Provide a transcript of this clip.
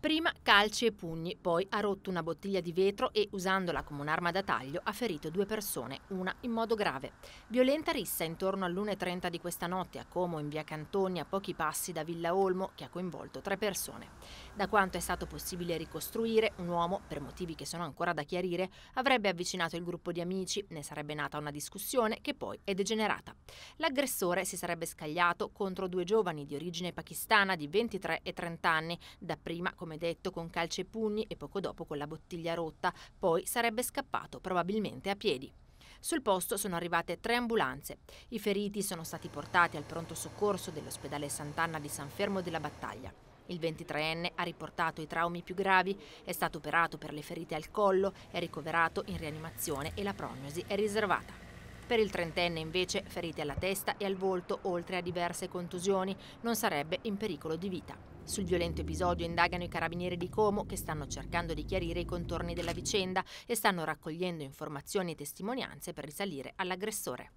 Prima calci e pugni, poi ha rotto una bottiglia di vetro e, usandola come un'arma da taglio, ha ferito due persone, una in modo grave. Violenta rissa intorno all'1.30 di questa notte a Como, in via Cantoni, a pochi passi da Villa Olmo, che ha coinvolto tre persone. Da quanto è stato possibile ricostruire, un uomo, per motivi che sono ancora da chiarire, avrebbe avvicinato il gruppo di amici, ne sarebbe nata una discussione che poi è degenerata. L'aggressore si sarebbe scagliato contro due giovani di origine pakistana di 23 e 30 anni, dapprima come detto, con calci e pugni e poco dopo con la bottiglia rotta. Poi sarebbe scappato, probabilmente a piedi. Sul posto sono arrivate tre ambulanze. I feriti sono stati portati al pronto soccorso dell'ospedale Sant'Anna di San Fermo della Battaglia. Il 23enne ha riportato i traumi più gravi, è stato operato per le ferite al collo, è ricoverato in rianimazione e la prognosi è riservata. Per il trentenne invece ferite alla testa e al volto oltre a diverse contusioni non sarebbe in pericolo di vita. Sul violento episodio indagano i carabinieri di Como che stanno cercando di chiarire i contorni della vicenda e stanno raccogliendo informazioni e testimonianze per risalire all'aggressore.